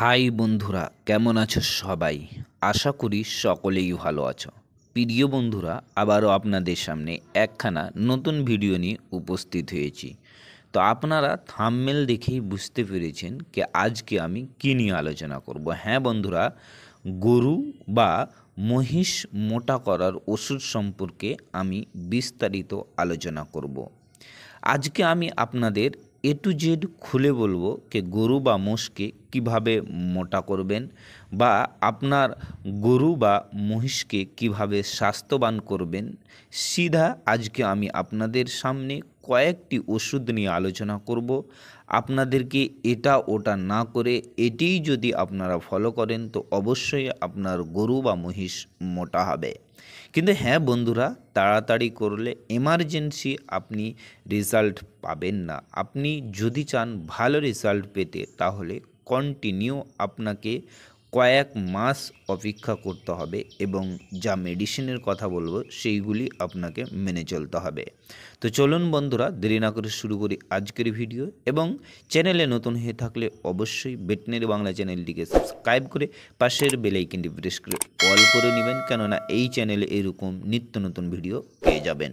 high বন্ধুরা কেমন আছো সবাই আশা করি সকলেই ভালো আছো প্রিয় বন্ধুরা আবারও আপনাদের সামনে একখানা নতুন ভিডিও নিয়ে উপস্থিত হয়েছি তো আপনারা থামমেল দেখেই বুঝতে পেরেছেন যে আজকে আমি কী নিয়ে আলোচনা করব হ্যাঁ বন্ধুরা গরু বা মহিষ মোটা করার ওষুধ সম্পর্কে আমি বিস্তারিত আলোচনা করব আজকে আমি আপনাদের এ টু জেড খুলে বলবো যে গরু বা মোষকে কিভাবে মোটা করবেন বা আপনার গরু বা মহিষকে কিভাবে স্বাস্থ্যবান করবেন সিধা আজকে আমি আপনাদের সামনে কয়েকটি ওষুধ নিয়ে আলোচনা করব আপনাদেরকে এটা ওটা না করে এটিই যদি আপনারা ফলো করেন তো অবশ্যই আপনার গরু বা মহিষ মোটা হবে কিন্তু হ্যাঁ বন্ধুরা তাড়াতাড়ি করলে এমার্জেন্সি আপনি রেজাল্ট পাবেন না আপনি যদি চান ভালো রেজাল্ট পেতে তাহলে কন্টিনিউ আপনাকে কয়েক মাস অপেক্ষা করতে হবে এবং যা মেডিসিনের কথা বলবো সেইগুলি আপনাকে মেনে চলতে হবে তো চলুন বন্ধুরা দেরি না করে শুরু করি আজকের ভিডিও এবং চ্যানেলে নতুন হয়ে থাকলে অবশ্যই বেটনারি বাংলা চ্যানেলটিকে সাবস্ক্রাইব করে পাশের বেলাইকেনটি প্রেস করে কল করে নেবেন কেননা এই চ্যানেলে এরকম নিত্য নতুন ভিডিও পেয়ে যাবেন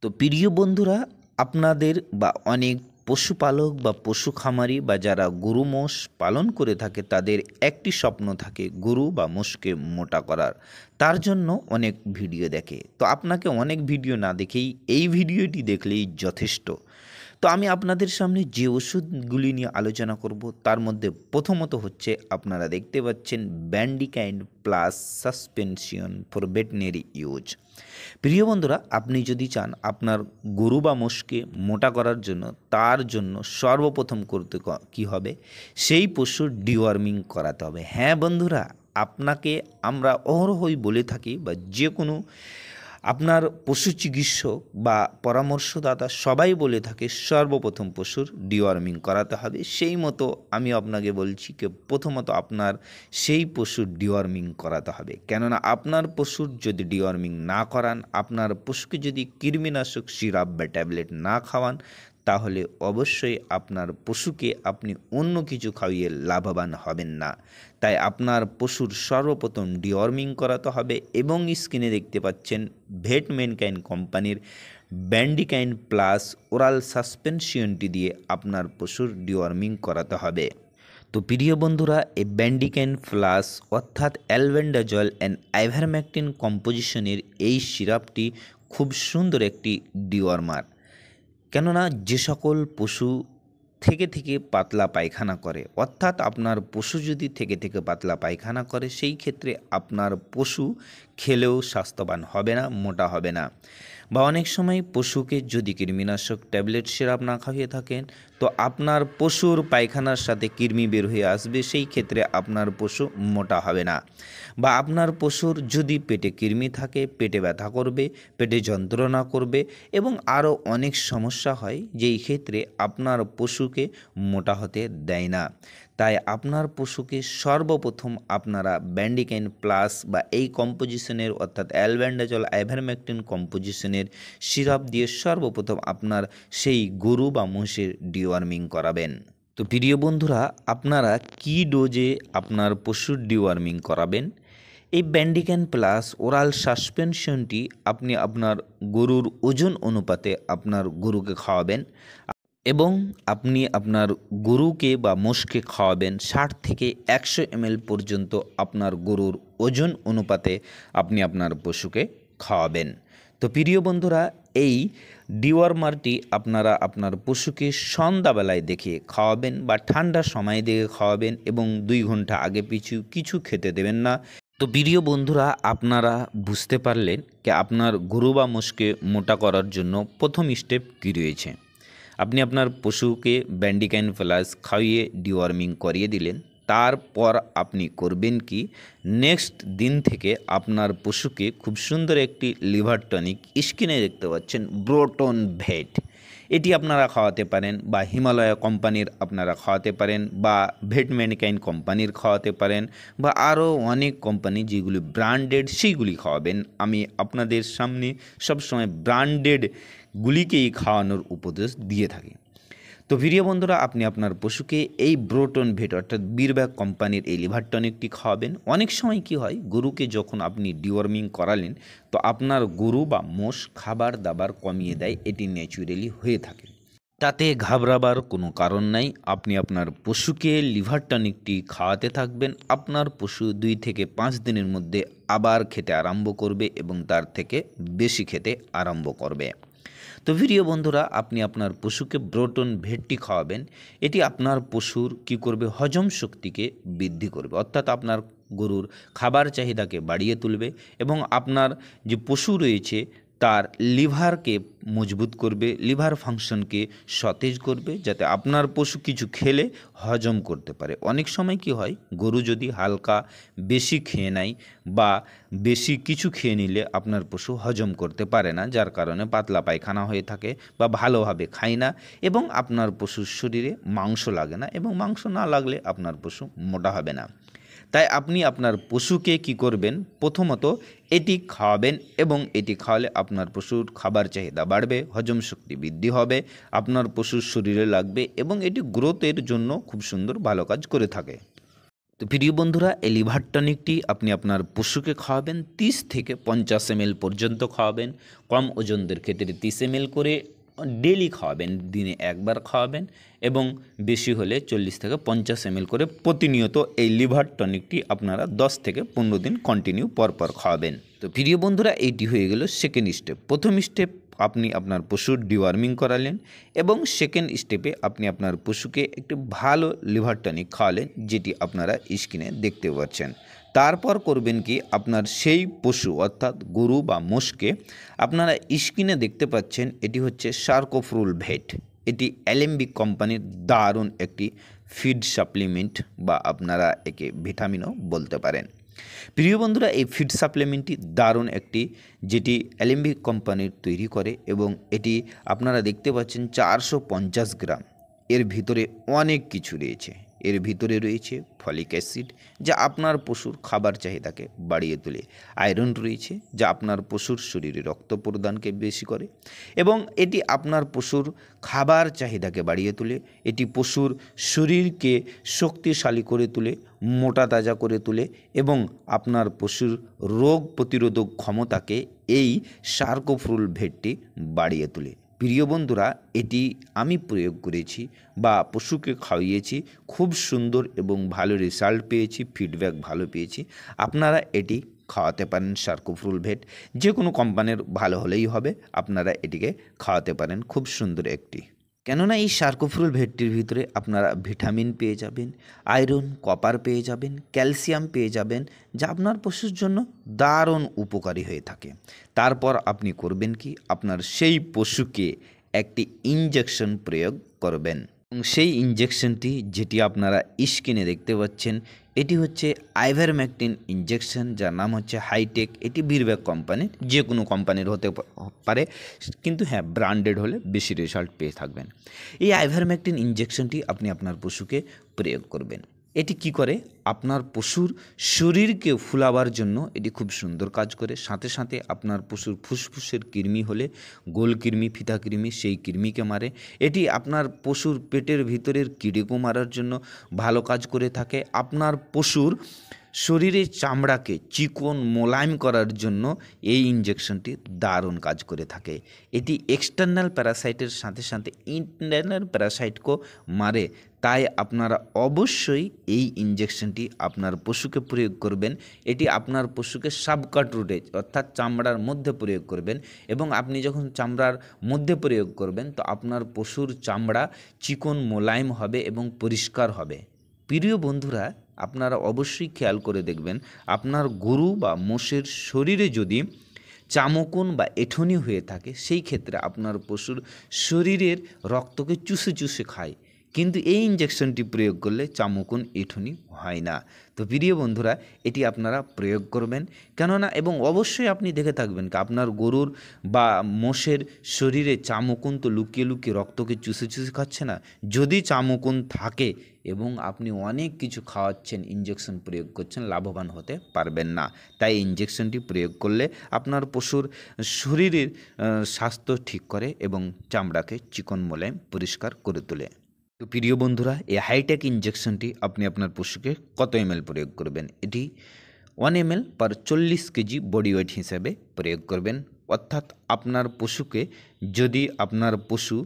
তো প্রিয় বন্ধুরা আপনাদের বা অনেক পশুপালক বা পশু খামারি বা যারা গরু মোষ পালন করে থাকে তাদের একটি স্বপ্ন থাকে গরু বা মোষকে মোটা করার তার জন্য অনেক ভিডিও দেখে তো আপনাকে অনেক ভিডিও না দেখেই এই ভিডিওটি দেখলেই যথেষ্ট তো আমি আপনাদের সামনে যে ওষুধগুলি নিয়ে আলোচনা করব তার মধ্যে প্রথমত হচ্ছে আপনারা দেখতে পাচ্ছেন ব্যান্ডিকাইন্ড plus suspension for veterinary use প্রিয় বন্ধুরা আপনি যদি চান আপনার গরু বা মোষকে মোটা করার জন্য তার জন্য সর্বপ্রথম করতে কি হবে সেই পশুর ডিওয়ার্মিং করাতে হবে হ্যাঁ বন্ধুরা আপনাকে আমরা অহরহই বলে থাকি বা যে কোনো আপনার পশু চিকিৎসক বা পরামর্শদাতা সবাই বলে থাকে সর্বপ্রথম পশুর ডিওয়ার্মিং করাতে হবে সেই মতো আমি আপনাকে বলছি যে প্রথমত আপনার সেই পশুর ডিওয়ার্মিং করাতে হবে কেননা আপনার পশুর যদি ডিওয়ার্মিং না করান আপনার পশুকে যদি কৃমিনাশক সিরাপ বা ট্যাবলেট না খাওয়ান তাহলে অবশ্যই আপনার পশুকে আপনি অন্য কিছু খাইয়ে লাভবান হবেন না তাই আপনার পশুর সর্বপ্রথম ডিওয়ার্মিং করাতে হবে এবং স্ক্রিনে দেখতে পাচ্ছেন ভেট মেনকাইন কোম্পানির ব্যান্ডিকাইন প্লাস ওরাল সাসপেনশনটি দিয়ে আপনার পশুর ডিওয়ার্মিং করাতে হবে তো প্রিয় বন্ধুরা এই ব্যান্ডিকাইন প্লাস অর্থাৎ অ্যালভেন্ডাজল অ্যান্ড আইভারম্যাকটিন কম্পোজিশনের এই সিরাপটি খুব সুন্দর একটি ডিওয়ার্মার কেননা যে সকল পশু থেকে থেকে পাতলা পায়খানা করে অর্থাৎ আপনার পশু যদি থেকে থেকে পাতলা পায়খানা করে সেই ক্ষেত্রে আপনার পশু খেলেও স্বাস্থ্যবান হবে না মোটা হবে না বা অনেক সময় পশুকে যদি কৃমিনাশক ট্যাবলেট সিরাপ না খাইয়ে থাকেন তো আপনার পশুর পায়খানার সাথে কৃমি বের হয়ে আসবে সেই ক্ষেত্রে আপনার পশু মোটা হবে না বা আপনার পশুর যদি পেটে কৃমি থাকে পেটে ব্যথা করবে পেটে যন্ত্রণা করবে এবং আরও অনেক সমস্যা হয় যেই ক্ষেত্রে আপনার পশুকে মোটা হতে দেয় না তাই আপনার পশুকে সর্বপ্রথম আপনারা ব্যান্ডিকেন প্লাস বা এই কম্পোজিশনের অর্থাৎ অ্যালব্যান্ডাজল অ্যাভারম্যাকটিন কম্পোজিশনের সিরাপ দিয়ে সর্বপ্রথম আপনার সেই গরু বা মহিষের ডিওয়ার্মিং করাবেন তো প্রিয় বন্ধুরা আপনারা কি ডোজে আপনার পশুর ডিওয়ার্মিং করাবেন এই ব্যান্ডিকেন প্লাস ওরাল সাসপেনশনটি আপনি আপনার গরুর ওজন অনুপাতে আপনার গরুকে খাওয়াবেন এবং আপনি আপনার গরুকে বা মোষকে খাওয়াবেন ষাট থেকে একশো এমএল পর্যন্ত আপনার গরুর ওজন অনুপাতে আপনি আপনার পশুকে খাওয়াবেন তো প্রিয় বন্ধুরা এই ডিওয়ার্মারটি আপনারা আপনার পশুকে সন্ধ্যাবেলায় দেখে খাওয়াবেন বা ঠান্ডা সময় দেখে খাওয়াবেন এবং দুই ঘন্টা আগে পিছু কিছু খেতে দেবেন না তো প্রিয় বন্ধুরা আপনারা বুঝতে পারলেন যে আপনার গরু বা মোষকে মোটা করার জন্য প্রথম স্টেপ কী রয়েছে আপনি আপনার পশুকে ব্যান্ডিক্যান ফ্লাস খাইয়ে ডিওয়ার্মিং করিয়ে দিলেন তারপর আপনি করবেন কি নেক্সট দিন থেকে আপনার পশুকে খুব সুন্দর একটি লিভার টনিক স্কিনে দেখতে পাচ্ছেন ব্রোটন ভেট এটি আপনারা খাওয়াতে পারেন বা হিমালয়া কোম্পানির আপনারা খাওয়াতে পারেন বা ভেটম্যানকাইন কোম্পানির খাওয়াতে পারেন বা আরও অনেক কোম্পানি যেগুলি ব্র্যান্ডেড সেইগুলি খাওয়াবেন আমি আপনাদের সামনে সবসময় ব্র্যান্ডেডগুলিকেই খাওয়ানোর উপদেশ দিয়ে থাকি তো ভিডিও বন্ধুরা আপনি আপনার পশুকে এই ব্রোটন ভেট অর্থাৎ বীরব্যাগ কোম্পানির এই লিভার টনিকটি খাওয়াবেন অনেক সময় কি হয় গরুকে যখন আপনি ডিওয়ার্মিং করালেন তো আপনার গরু বা মোষ খাবার দাবার কমিয়ে দেয় এটি ন্যাচুরালি হয়ে থাকে তাতে ঘাবড়াবার কোনো কারণ নাই আপনি আপনার পশুকে লিভার টনিকটি খাওয়াতে থাকবেন আপনার পশু দুই থেকে পাঁচ দিনের মধ্যে আবার খেতে আরম্ভ করবে এবং তার থেকে বেশি খেতে আরম্ভ করবে তো ভিডিও বন্ধুরা আপনি আপনার পশুকে ব্রোটন ভেটটি খাওয়াবেন এটি আপনার পশুর কি করবে হজম শক্তিকে বৃদ্ধি করবে অর্থাৎ আপনার গরুর খাবার চাহিদাকে বাড়িয়ে তুলবে এবং আপনার যে পশু রয়েছে তার লিভারকে মজবুত করবে লিভার ফাংশনকে সতেজ করবে যাতে আপনার পশু কিছু খেলে হজম করতে পারে অনেক সময় কি হয় গরু যদি হালকা বেশি খেয়ে নেয় বা বেশি কিছু খেয়ে নিলে আপনার পশু হজম করতে পারে না যার কারণে পাতলা পায়খানা হয়ে থাকে বা ভালোভাবে খায় না এবং আপনার পশুর শরীরে মাংস লাগে না এবং মাংস না লাগলে আপনার পশু মোটা হবে না তাই আপনি আপনার পশুকে কি করবেন প্রথমত এটি খাওয়াবেন এবং এটি খাওয়ালে আপনার পশুর খাবার চাহিদা বাড়বে হজম শক্তি বৃদ্ধি হবে আপনার পশুর শরীরে লাগবে এবং এটি গ্রোথের জন্য খুব সুন্দর ভালো কাজ করে থাকে তো প্রিয় বন্ধুরা এই লিভার টনিকটি আপনি আপনার পশুকে খাওয়াবেন তিরিশ থেকে পঞ্চাশ এম পর্যন্ত খাওয়াবেন কম ওজনদের ক্ষেত্রে তিরিশ এম করে ডেলি খাওয়াবেন দিনে একবার খাওয়াবেন এবং বেশি হলে চল্লিশ থেকে পঞ্চাশ এম করে প্রতিনিয়ত এই লিভার টনিকটি আপনারা 10 থেকে পনেরো দিন কন্টিনিউ পরপর খাওয়াবেন তো প্রিয় বন্ধুরা এইটি হয়ে গেল সেকেন্ড স্টেপ প্রথম স্টেপ আপনি আপনার পশুর ডিওয়ার্মিং করালেন এবং সেকেন্ড স্টেপে আপনি আপনার পশুকে একটি ভালো লিভার টনিক খাওয়ালেন যেটি আপনারা স্কিনে দেখতে পাচ্ছেন তারপর করবেন কি আপনার সেই পশু অর্থাৎ গরু বা মোষকে আপনারা স্কিনে দেখতে পাচ্ছেন এটি হচ্ছে সার্কোফ্রুল ভেট এটি অ্যালেম্বিক কোম্পানির দারুণ একটি ফিড সাপ্লিমেন্ট বা আপনারা একে ভিটামিনও বলতে পারেন প্রিয় বন্ধুরা এই ফিড সাপ্লিমেন্টটি দারুণ একটি যেটি অ্যালেম্বিক কোম্পানির তৈরি করে এবং এটি আপনারা দেখতে পাচ্ছেন চারশো গ্রাম এর ভিতরে অনেক কিছু রয়েছে এর ভিতরে রয়েছে ফলিক অ্যাসিড যা আপনার পশুর খাবার চাহিদাকে বাড়িয়ে তোলে আয়রন রয়েছে যা আপনার পশুর শরীরে রক্ত প্রদানকে বেশি করে এবং এটি আপনার পশুর খাবার চাহিদাকে বাড়িয়ে তোলে এটি পশুর শরীরকে শক্তিশালী করে তোলে মোটা তাজা করে তোলে এবং আপনার পশুর রোগ প্রতিরোধক ক্ষমতাকে এই সার্কোফ্রুল ভেটটি বাড়িয়ে তোলে প্রিয় বন্ধুরা এটি আমি প্রয়োগ করেছি বা পশুকে খাওয়িয়েছি খুব সুন্দর এবং ভালো রেজাল্ট পেয়েছি ফিডব্যাক ভালো পেয়েছি আপনারা এটি খাওয়াতে পারেন সার্কোফুল ভেট যে কোনো কোম্পানির ভালো হলেই হবে আপনারা এটিকে খাওয়াতে পারেন খুব সুন্দর একটি কেননা এই শার্কফুল ভেটটির ভিতরে আপনারা ভিটামিন পেয়ে যাবেন আয়রন কপার পেয়ে যাবেন ক্যালসিয়াম পেয়ে যাবেন যা আপনার পশুর জন্য দারুণ উপকারী হয়ে থাকে তারপর আপনি করবেন কি আপনার সেই পশুকে একটি ইঞ্জেকশন প্রয়োগ করবেন সেই ইঞ্জেকশনটি যেটি আপনারা স্কিনে দেখতে পাচ্ছেন এটি হচ্ছে আইভার ম্যাকটিন ইঞ্জেকশন যার নাম হচ্ছে হাইটেক এটি বীরব্যাক কোম্পানির যে কোনো কোম্পানির হতে পারে কিন্তু হ্যাঁ ব্র্যান্ডেড হলে বেশি রেজাল্ট পেয়ে থাকবেন এই আইভার ম্যাকটিন ইঞ্জেকশনটি আপনি আপনার পশুকে প্রয়োগ করবেন এটি কি করে আপনার পশুর শরীরকে ফুলাবার জন্য এটি খুব সুন্দর কাজ করে সাথে সাথে আপনার পশুর ফুসফুসের কৃমি হলে গোল কৃমি ফিতা কৃমি সেই কৃমিকে মারে এটি আপনার পশুর পেটের ভিতরের কিড়েকো মারার জন্য ভালো কাজ করে থাকে আপনার পশুর শরীরের চামড়াকে চিকন মোলায়েম করার জন্য এই ইঞ্জেকশনটি দারুণ কাজ করে থাকে এটি এক্সটার্নাল প্যারাসাইটের সাথে সাথে ইন্টারনাল প্যারাসাইটকেও মারে তাই আপনারা অবশ্যই এই ইঞ্জেকশনটি আপনার পশুকে প্রয়োগ করবেন এটি আপনার পশুকে সাবকাট রুটে অর্থাৎ চামড়ার মধ্যে প্রয়োগ করবেন এবং আপনি যখন চামড়ার মধ্যে প্রয়োগ করবেন তো আপনার পশুর চামড়া চিকন মোলায়েম হবে এবং পরিষ্কার হবে প্রিয় বন্ধুরা আপনারা অবশ্যই খেয়াল করে দেখবেন আপনার গরু বা মোষের শরীরে যদি চামকুন বা এঠনি হয়ে থাকে সেই ক্ষেত্রে আপনার পশুর শরীরের রক্তকে চুষে চুষে খায় কিন্তু এই ইঞ্জেকশনটি প্রয়োগ করলে চামুকুন এঠুনি হয় না তো প্রিয় বন্ধুরা এটি আপনারা প্রয়োগ করবেন কেননা এবং অবশ্যই আপনি দেখে থাকবেন আপনার গরুর বা মোষের শরীরে চামুকুন তো লুকিয়ে লুকিয়ে রক্তকে চুষে চুষে খাচ্ছে না যদি চামুকুন থাকে এবং আপনি অনেক কিছু খাওয়াচ্ছেন ইঞ্জেকশন প্রয়োগ করছেন লাভবান হতে পারবেন না তাই ইঞ্জেকশনটি প্রয়োগ করলে আপনার পশুর শরীরের স্বাস্থ্য ঠিক করে এবং চামড়াকে চিকন মোলায়েম পরিষ্কার করে তোলে তো প্রিয় বন্ধুরা এই হাইটেক ইঞ্জেকশনটি আপনি আপনার পশুকে কত এম প্রয়োগ করবেন এটি ওয়ান এম পার চল্লিশ কেজি বডি ওয়েট হিসাবে প্রয়োগ করবেন অর্থাৎ আপনার পশুকে যদি আপনার পশু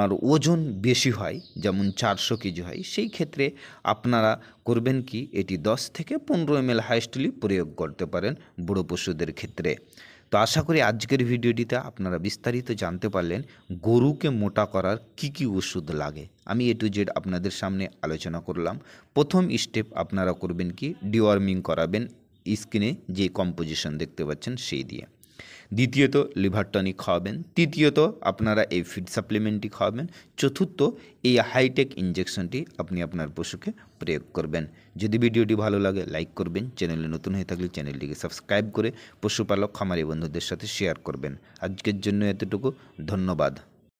আর ওজন বেশি হয় যেমন চারশো কেজি হয় সেই ক্ষেত্রে আপনারা করবেন কি এটি দশ থেকে পনেরো এম এল হাইস্টলি প্রয়োগ করতে পারেন বুড়ো পশুদের ক্ষেত্রে তো আশা করি আজকের ভিডিওটিতে আপনারা বিস্তারিত জানতে পারলেন গরুকে মোটা করার কি কি ওষুধ লাগে আমি এ টু জেড আপনাদের সামনে আলোচনা করলাম প্রথম স্টেপ আপনারা করবেন কি ডিওয়ার্মিং করাবেন স্কিনে যে কম্পোজিশন দেখতে পাচ্ছেন সেই দিয়ে দ্বিতীয়ত লিভার টনিক খাওয়াবেন তৃতীয়ত আপনারা এই ফিড সাপ্লিমেন্টটি খাওয়াবেন চতুর্থ এই হাইটেক ইঞ্জেকশনটি আপনি আপনার পশুকে প্রয়োগ করবেন যদি ভিডিওটি ভালো লাগে লাইক করবেন চ্যানেলে নতুন হয়ে থাকলে চ্যানেলটিকে সাবস্ক্রাইব করে পশুপালক খামারি বন্ধুদের সাথে শেয়ার করবেন আজকের জন্য এতটুকু ধন্যবাদ